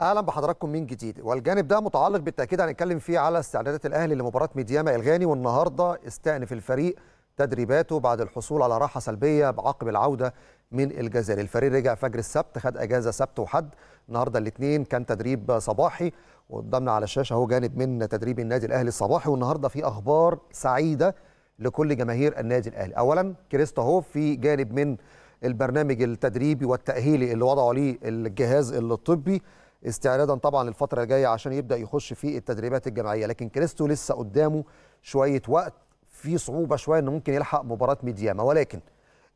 اهلا بحضراتكم من جديد والجانب ده متعلق بالتاكيد هنتكلم فيه على استعدادات الاهلي لمباراه ميدياما الغاني والنهارده استأنف الفريق تدريباته بعد الحصول على راحه سلبيه بعقب العوده من الجزائر الفريق رجع فجر السبت خد اجازه سبت وحد النهارده الاثنين كان تدريب صباحي وقدامنا على الشاشه اهو جانب من تدريب النادي الاهلي الصباحي والنهارده في اخبار سعيده لكل جماهير النادي الاهلي اولا كريستو هو في جانب من البرنامج التدريبي والتاهيلي اللي وضعه عليه الجهاز الطبي استعدادا طبعا للفتره الجايه عشان يبدا يخش في التدريبات الجماعيه لكن كريستو لسه قدامه شويه وقت في صعوبه شويه انه ممكن يلحق مباراه ميدياما ولكن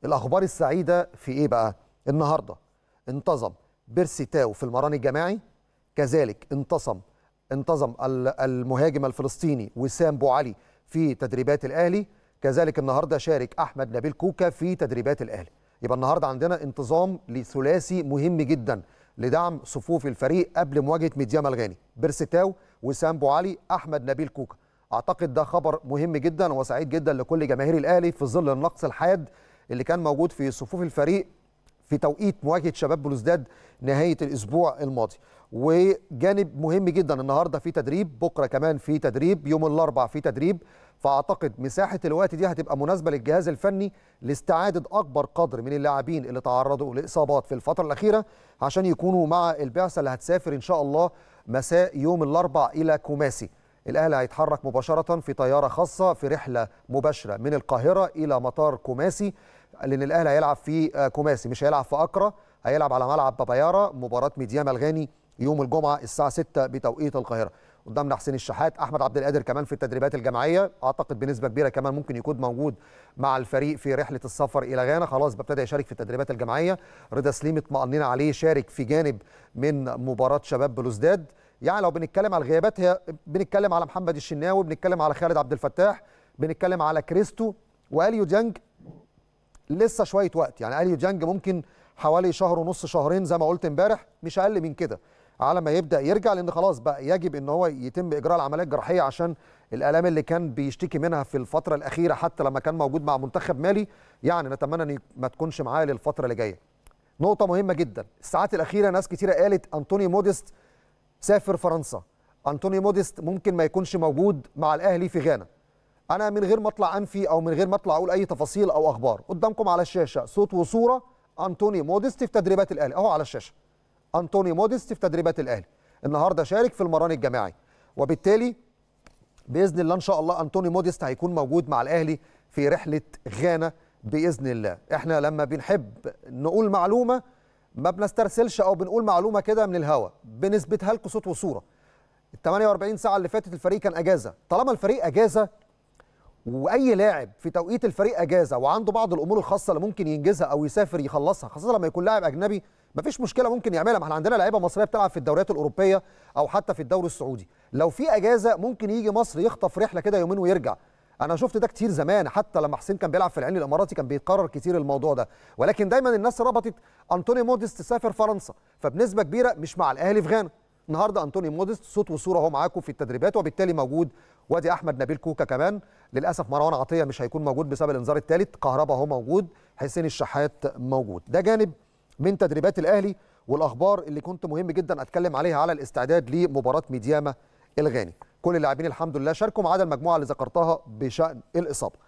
الاخبار السعيده في ايه بقى النهارده انتظم بيرسي تاو في المران الجماعي كذلك انتصم انتظم المهاجم الفلسطيني وسام بوعلي في تدريبات الاهلي كذلك النهارده شارك احمد نبيل كوكا في تدريبات الاهلي يبقى النهارده عندنا انتظام لثلاثي مهم جدا لدعم صفوف الفريق قبل مواجهه ميديام الغاني بيرستاو وسام علي احمد نبيل كوكا اعتقد ده خبر مهم جدا وسعيد جدا لكل جماهير الاهلي في ظل النقص الحاد اللي كان موجود في صفوف الفريق في توقيت مواجهه شباب بلوزداد نهايه الاسبوع الماضي وجانب مهم جدا النهارده في تدريب بكره كمان في تدريب يوم الاربعاء في تدريب فاعتقد مساحه الوقت دي هتبقى مناسبه للجهاز الفني لاستعاده اكبر قدر من اللاعبين اللي تعرضوا لاصابات في الفتره الاخيره عشان يكونوا مع البعثه اللي هتسافر ان شاء الله مساء يوم الاربع الى كوماسي الاهلي هيتحرك مباشره في طياره خاصه في رحله مباشره من القاهره الى مطار كوماسي لان الاهلي هيلعب في كوماسي مش هيلعب في اكرا هيلعب على ملعب بابايارا مباراه ميديا ملغاني يوم الجمعه الساعه 6 بتوقيت القاهره قدامنا حسين الشحات احمد عبد القادر كمان في التدريبات الجماعيه اعتقد بنسبه كبيره كمان ممكن يكون موجود مع الفريق في رحله السفر الى غانا خلاص ابتدى يشارك في التدريبات الجماعيه رضا سليم اطمأنينا عليه شارك في جانب من مباراه شباب بلوزداد يعني لو بنتكلم على الغيابات هي بنتكلم على محمد الشناوي بنتكلم على خالد عبد الفتاح بنتكلم على كريستو واليو جانج لسه شويه وقت يعني اليو جانج ممكن حوالي شهر ونص شهرين زي ما قلت امبارح مش اقل من كده على ما يبدا يرجع لان خلاص بقى يجب ان هو يتم اجراء العمليه الجراحيه عشان الالام اللي كان بيشتكي منها في الفتره الاخيره حتى لما كان موجود مع منتخب مالي يعني نتمنى ان ما تكونش معاه للفتره اللي جايه. نقطه مهمه جدا الساعات الاخيره ناس كتيره قالت انطوني موديست سافر فرنسا انطوني موديست ممكن ما يكونش موجود مع الاهلي في غانا. انا من غير ما اطلع انفي او من غير ما اطلع اقول اي تفاصيل او اخبار قدامكم على الشاشه صوت وصوره انطوني موديست في تدريبات الاهلي اهو على الشاشه أنطوني موديست في تدريبات الأهلي النهارده شارك في المران الجماعي وبالتالي باذن الله ان شاء الله انطوني موديست هيكون موجود مع الاهلي في رحله غانا باذن الله احنا لما بنحب نقول معلومه ما بنسترسلش او بنقول معلومه كده من الهوا بنثبتها لكم صوت وصوره ال 48 ساعه اللي فاتت الفريق كان اجازه طالما الفريق اجازه واي لاعب في توقيت الفريق اجازه وعنده بعض الامور الخاصه اللي ممكن ينجزها او يسافر يخلصها خاصه لما يكون لاعب اجنبي مفيش مشكله ممكن يعملها ما احنا عندنا لعيبه مصريه بتلعب في الدوريات الاوروبيه او حتى في الدوري السعودي لو في اجازه ممكن يجي مصر يخطف رحله كده يومين ويرجع انا شفت ده كتير زمان حتى لما حسين كان بيلعب في العين الاماراتي كان بيتكرر كتير الموضوع ده ولكن دايما الناس ربطت انطوني موديست سافر فرنسا فبنسبه كبيره مش مع الاهلي في غانا النهارده انطوني مودست صوت وصوره اهو معاكم في التدريبات وبالتالي موجود وادي احمد نبيل كوكا كمان للاسف مروان عطيه مش هيكون موجود بسبب الانذار الثالث كهربا اهو موجود حسين الشحات موجود ده جانب من تدريبات الاهلي والاخبار اللي كنت مهم جدا اتكلم عليها على الاستعداد لمباراه ميدياما الغاني كل اللاعبين الحمد لله شاركوا ما عدا المجموعه اللي ذكرتها بشان الاصابه